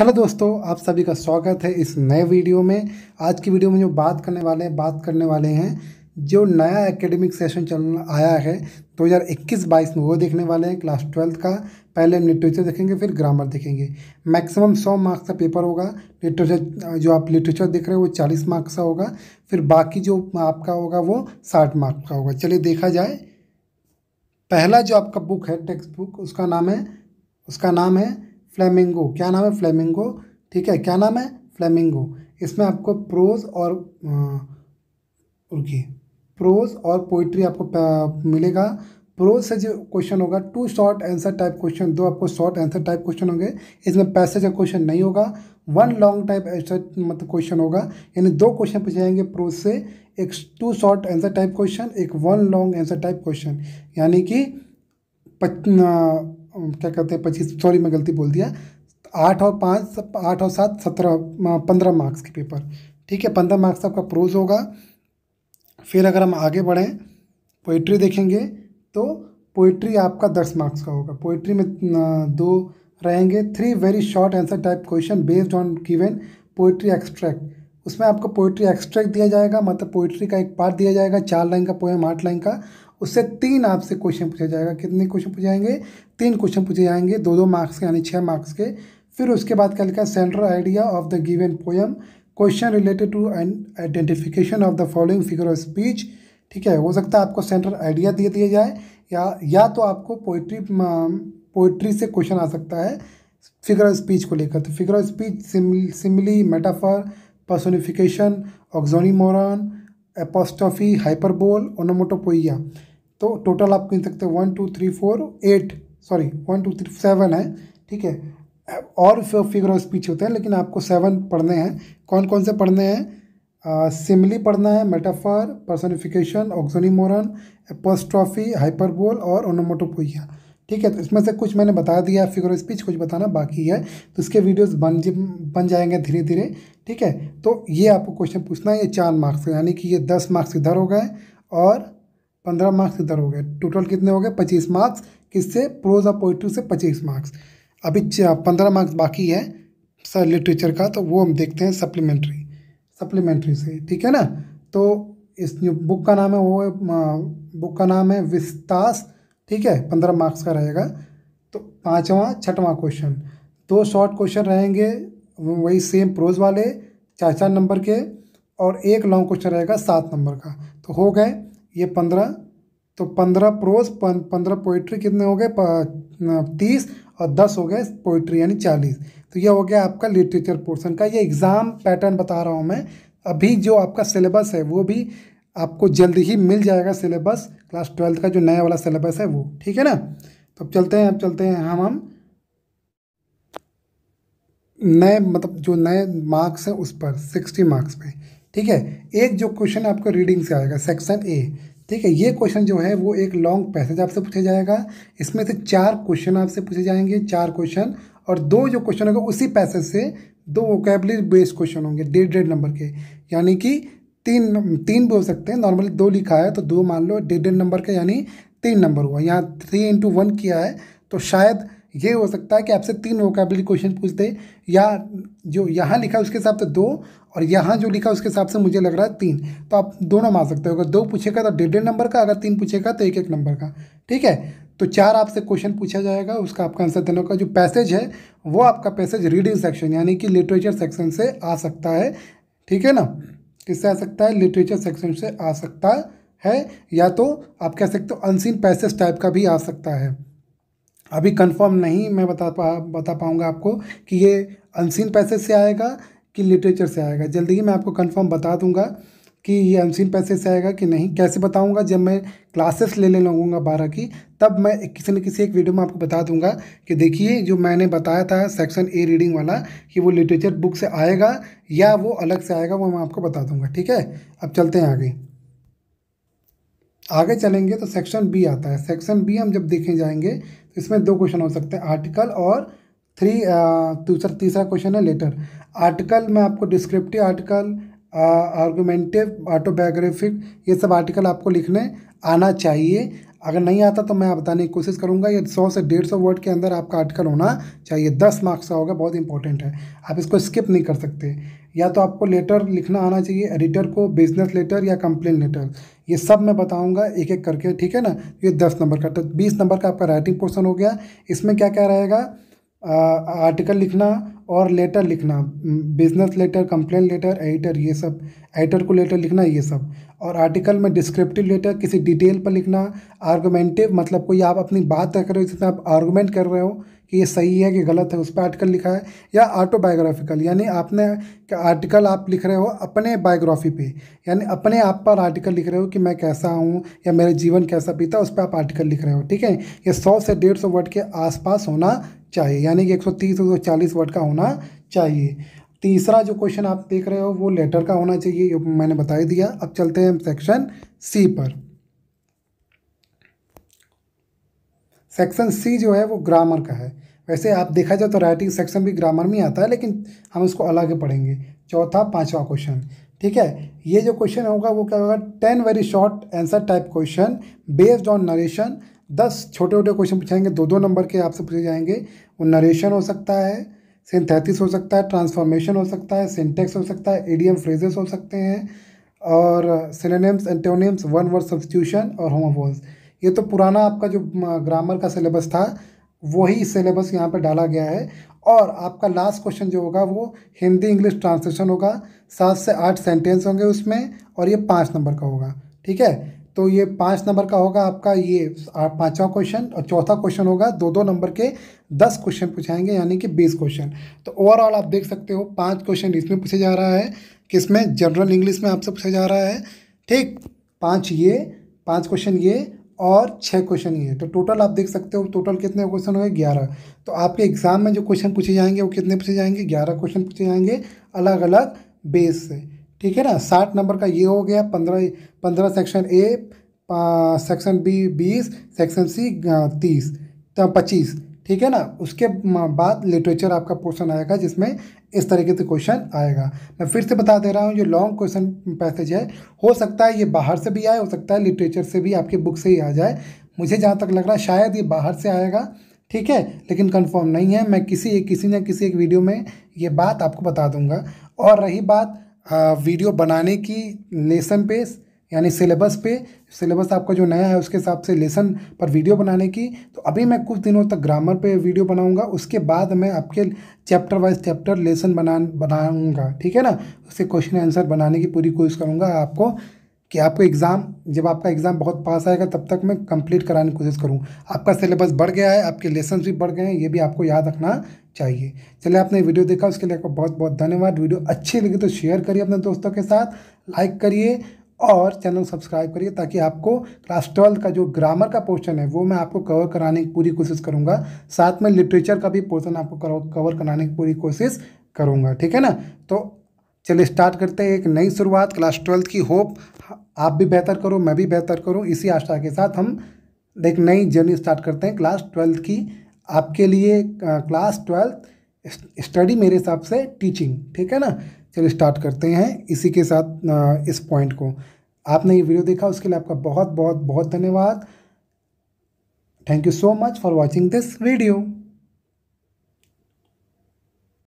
hello दोस्तों आप सभी का स्वागत है इस नए वीडियो में आज की वीडियो में जो बात करने वाले हैं बात करने वाले हैं जो नया एकेडमिक सेशन चल आया है 2021 बाईस में वो देखने वाले हैं क्लास ट्वेल्थ का पहले हम लिटरेचर देखेंगे फिर ग्रामर देखेंगे मैक्सिमम 100 मार्क्स का पेपर होगा लिटरेचर जो आप लिटरेचर देख रहे हो वो 40 मार्क्स का होगा फिर बाकी जो आपका होगा वो 60 मार्क्स का होगा चलिए देखा जाए पहला जो आपका बुक है टेक्स्ट बुक उसका नाम है उसका नाम है फ्लेमिंगो क्या नाम है फ्लेमिंगो ठीक है क्या नाम है फ्लेमिंगो इसमें आपको प्रोज और रुकी प्रोज और पोइट्री आपको मिलेगा प्रोज से जो क्वेश्चन होगा two short answer type question दो आपको शॉर्ट आंसर टाइप क्वेश्चन होंगे इसमें पैसेज का क्वेश्चन नहीं होगा वन लॉन्ग टाइप एंसर मतलब क्वेश्चन होगा यानी दो क्वेश्चन पूछे जाएंगे प्रोज से एक two short answer type question एक one long answer type question यानी कि क्या कहते हैं पच्चीस सॉरी मैं गलती बोल दिया आठ और पाँच आठ और सात सत्रह पंद्रह मार्क्स के पेपर ठीक है पंद्रह मार्क्स आपका प्रोज होगा फिर अगर हम आगे बढ़ें पोइट्री देखेंगे तो पोइट्री आपका दस मार्क्स का होगा पोइट्री में दो रहेंगे three very short answer type question based on given poetry extract उसमें आपको पोइट्री एक्सट्रैक्ट दिया जाएगा मतलब पोइट्री का एक पार्ट दिया जाएगा चार लाइन का पोएम आठ लाइन का उससे तीन आपसे क्वेश्चन पूछा जाएगा कितने क्वेश्चन पूछे जाएंगे तीन क्वेश्चन पूछे जाएंगे दो दो मार्क्स के यानी छः मार्क्स के फिर उसके बाद क्या लिखा central idea of the given poem question related to identification of the following figure of speech ठीक है हो सकता है आपको सेंट्रल आइडिया दे दिया जाए या या तो आपको पोइट्री पोइट्री um, से क्वेश्चन आ सकता है फिगर ऑफ स्पीच को लेकर तो figure of speech simile metaphor personification oxymoron apostrophe hyperbole onomatopoeia तो टोटल आप गिन सकते हैं one two three four eight sorry one two three seven है ठीक है और फिगर ऑफ स्पीच होते हैं लेकिन आपको सेवन पढ़ने हैं कौन कौन से पढ़ने हैं सिमली पढ़ना है metaphor personification oxymoron apostrophe hyperbole और ओनोमोटोपोइया ठीक है तो इसमें से कुछ मैंने बता दिया फिगर ऑफ स्पीच कुछ बताना बाकी है तो इसके वीडियोस बन बन जाएंगे धीरे धीरे ठीक है तो ये आपको क्वेश्चन पूछना है ये चार मार्क्स यानी कि ये दस मार्क्स इधर हो गए और पंद्रह मार्क्स इधर हो गए टोटल कितने हो गए पच्चीस मार्क्स किससे प्रोज और पोइट्री से पच्चीस मार्क्स अभी पंद्रह मार्क्स बाकी है सर लिटरेचर का तो वो हम देखते हैं सप्लीमेंट्री सप्लीमेंट्री से ठीक है ना तो इस बुक का नाम है वो बुक का नाम है विस्तास ठीक है पंद्रह मार्क्स का रहेगा तो पाँचवा छठवा क्वेश्चन दो शॉर्ट क्वेश्चन रहेंगे वही सेम प्रोज वाले चार चार नंबर के और एक लॉन्ग क्वेश्चन रहेगा सात नंबर का तो हो गए ये पंद्रह तो पंद्रह प्रोज पंद्रह पोइट्री कितने हो गए तीस और दस हो गए पोइट्री यानी चालीस तो यह हो गया आपका लिटरेचर पोर्सन का ये एग्ज़ाम पैटर्न बता रहा हूँ मैं अभी जो आपका सिलेबस है वो भी आपको जल्द ही मिल जाएगा सिलेबस क्लास ट्वेल्थ का जो नया वाला सिलेबस है वो ठीक है ना तो अब चलते हैं अब चलते हैं हम हम नए मतलब जो नए मार्क्स हैं उस पर सिक्सटी मार्क्स पे ठीक है एक जो क्वेश्चन आपको रीडिंग से आएगा सेक्शन ए ठीक है ये क्वेश्चन जो है वो एक लॉन्ग पैसेज आपसे पूछा जाएगा इसमें से चार क्वेश्चन आपसे पूछे जाएंगे चार क्वेश्चन और दो जो क्वेश्चन होगा उसी पैसेज से दो वोकेबली बेस्ड क्वेश्चन होंगे डेढ़ डेढ़ नंबर के यानी कि तीन तीन भी हो सकते हैं नॉर्मली दो लिखा है तो दो मान लो डेढ़ डेढ़ नंबर का यानी तीन नंबर हुआ यहाँ थ्री इंटू वन किया है तो शायद ये हो सकता है कि आपसे तीन वोकाबलरी क्वेश्चन पूछ दे या जो यहाँ लिखा है उसके हिसाब से दो और यहाँ जो लिखा है उसके हिसाब से मुझे लग रहा है तीन तो आप दोनों मार सकते हो अगर दो पूछेगा तो डेढ़ डेढ़ नंबर का अगर तीन पूछेगा तो एक एक नंबर का ठीक है तो चार आपसे क्वेश्चन पूछा जाएगा उसका आपका आंसर देने का जो पैसेज है वो आपका पैसेज रीडिंग सेक्शन यानी कि लिटरेचर सेक्शन से आ सकता है ठीक है ना किससे आ सकता है लिटरेचर सेक्शन से आ सकता है या तो आप कह सकते हो अनसीन पैसेज टाइप का भी आ सकता है अभी कंफर्म नहीं मैं बता पा बता पाऊँगा आपको कि ये अनसीन पैसे से आएगा कि लिटरेचर से आएगा जल्दी ही मैं आपको कंफर्म बता दूंगा कि ये अनसीन पैसे से आएगा कि नहीं कैसे बताऊंगा जब मैं क्लासेस ले लेने लगूँगा बारह की तब मैं किसी न किसी एक वीडियो में आपको बता दूंगा कि देखिए जो मैंने बताया था सेक्शन ए रीडिंग वाला कि वो लिटरेचर बुक से आएगा या वो अलग से आएगा वो मैं आपको बता दूंगा ठीक है अब चलते हैं आगे आगे चलेंगे तो सेक्शन बी आता है सेक्शन बी हम जब देखे जाएंगे तो इसमें दो क्वेश्चन हो सकते हैं आर्टिकल और थ्री दूसरा तीसरा क्वेश्चन है लेटर आर्टिकल में आपको डिस्क्रिप्टिव आर्टिकल आर्गूमेंटिव ऑटोबायोग्राफिक ये सब आर्टिकल आपको लिखने आना चाहिए अगर नहीं आता तो मैं बताने की कोशिश करूँगा ये सौ से डेढ़ सौ वर्ड के अंदर आपका आर्टिकल होना चाहिए दस मार्क्स का होगा बहुत इंपॉर्टेंट है आप इसको स्किप नहीं कर सकते या तो आपको लेटर लिखना आना चाहिए एडिटर को बिजनेस लेटर या कंप्लेन लेटर ये सब मैं बताऊंगा एक एक करके ठीक है ना ये दस नंबर का तो बीस नंबर का आपका राइटिंग पोर्सन हो गया इसमें क्या क्या रहेगा आर्टिकल लिखना और लेटर लिखना business letter complain letter editor ये सब एडिटर को लेटर लिखना ये सब और आर्टिकल में डिस्क्रिप्टिव लेटर किसी डिटेल पर लिखना आर्गुमेंटिव मतलब कोई आप अपनी बात कर रहे हो जिसमें आप आर्गुमेंट कर रहे हो कि ये सही है कि गलत है उस पर आर्टिकल लिखा है या ऑटोबायोग्राफिकल यानी आपने आर्टिकल आप लिख रहे हो अपने बायोग्राफी पे यानी अपने आप पर आर्टिकल लिख रहे हो कि मैं कैसा हूँ या मेरा जीवन कैसा बीता उस पर आप आर्टिकल लिख रहे हो ठीक है ये सौ से डेढ़ सौ वर्ड के आसपास होना चाहिए यानी कि एक सौ तीस चालीस वर्ड का होना चाहिए तीसरा जो क्वेश्चन आप देख रहे हो वो लेटर का होना चाहिए मैंने बता ही दिया अब चलते हैं सेक्शन सी पर सेक्शन सी जो है वो ग्रामर का है वैसे आप देखा जाए तो राइटिंग सेक्शन भी ग्रामर में आता है लेकिन हम इसको अलग पढ़ेंगे चौथा पाँचवा क्वेश्चन ठीक है ये जो क्वेश्चन होगा वो क्या होगा ten very short answer type question based on narration दस छोटे छोटे क्वेश्चन पूछाएंगे दो दो नंबर के आपसे पूछे जाएंगे वो नरेशन हो सकता है सिंथेटिस हो सकता है ट्रांसफॉर्मेशन हो सकता है सिंटेक्स हो सकता है एडीएम फ्रेजेस हो सकते हैं और synonyms antonyms one word substitution और होमोफोन्स ये तो पुराना आपका जो ग्रामर का सिलेबस था वही सिलेबस यहाँ पे डाला गया है और आपका लास्ट क्वेश्चन जो होगा वो हिंदी इंग्लिश ट्रांसलेशन होगा सात से आठ सेंटेंस होंगे उसमें और ये पाँच नंबर का होगा ठीक है तो ये पाँच नंबर का होगा आपका ये पाँचवा क्वेश्चन और चौथा क्वेश्चन होगा दो दो नंबर के दस क्वेश्चन पूछाएंगे यानी कि बीस क्वेश्चन तो ओवरऑल आप देख सकते हो पाँच क्वेश्चन इसमें पूछे जा रहा है किसमें जनरल इंग्लिश में आपसे पूछा जा रहा है ठीक पाँच ये पाँच क्वेश्चन ये और छः क्वेश्चन ही है तो टोटल आप देख सकते हो टोटल कितने क्वेश्चन हुए ग्यारह तो आपके एग्ज़ाम में जो क्वेश्चन पूछे जाएंगे वो कितने पूछे जाएंगे ग्यारह क्वेश्चन पूछे जाएंगे अलग अलग बेस से ठीक है ना साठ नंबर का ये हो गया पंद्रह पंद्रह सेक्शन ए सेक्शन बी बीस सेक्शन सी तीस तो पच्चीस ठीक है ना उसके बाद लिटरेचर आपका पोर्सन आएगा जिसमें इस तरीके से क्वेश्चन आएगा मैं फिर से बता दे रहा हूँ जो लॉन्ग क्वेश्चन पैसेज है हो सकता है ये बाहर से भी आए हो सकता है लिटरेचर से भी आपके बुक से ही आ जाए मुझे जहाँ तक लग रहा है शायद ये बाहर से आएगा ठीक है लेकिन कन्फर्म नहीं है मैं किसी एक किसी न किसी एक वीडियो में ये बात आपको बता दूंगा और रही बात वीडियो बनाने की लेसन पेस्ट यानी सिलेबस पे सिलेबस आपका जो नया है उसके हिसाब से लेसन पर वीडियो बनाने की तो अभी मैं कुछ दिनों तक ग्रामर पे वीडियो बनाऊंगा उसके बाद मैं आपके चैप्टर वाइज चैप्टर लेसन बना बनाऊँगा ठीक है ना उससे क्वेश्चन आंसर बनाने की पूरी कोशिश करूँगा आपको कि आपको एग्ज़ाम जब आपका एग्ज़ाम बहुत पास आएगा तब तक मैं कंप्लीट कराने की कोशिश करूँ आपका सिलेबस बढ़ गया है आपके लेसन भी बढ़ गए हैं ये भी आपको याद रखना चाहिए चलिए आपने वीडियो देखा उसके लिए आपको बहुत बहुत धन्यवाद वीडियो अच्छी लगी तो शेयर करिए अपने दोस्तों के साथ लाइक करिए और चैनल सब्सक्राइब करिए ताकि आपको क्लास ट्वेल्थ का जो ग्रामर का पोर्शन है वो मैं आपको कवर कराने की पूरी कोशिश करूँगा साथ में लिटरेचर का भी पोर्शन आपको कवर कराने की पूरी कोशिश करूँगा ठीक है ना तो चलिए स्टार्ट करते हैं एक नई शुरुआत क्लास ट्वेल्थ की होप आप भी बेहतर करो मैं भी बेहतर करूँ इसी आशा के साथ हम एक नई जर्नी स्टार्ट करते हैं क्लास ट्वेल्थ की आपके लिए क्लास ट्वेल्थ स्टडी मेरे हिसाब से टीचिंग ठीक है ना चलिए स्टार्ट करते हैं इसी के साथ इस पॉइंट को आपने ये वीडियो देखा उसके लिए आपका बहुत बहुत बहुत धन्यवाद thank you so much for watching this video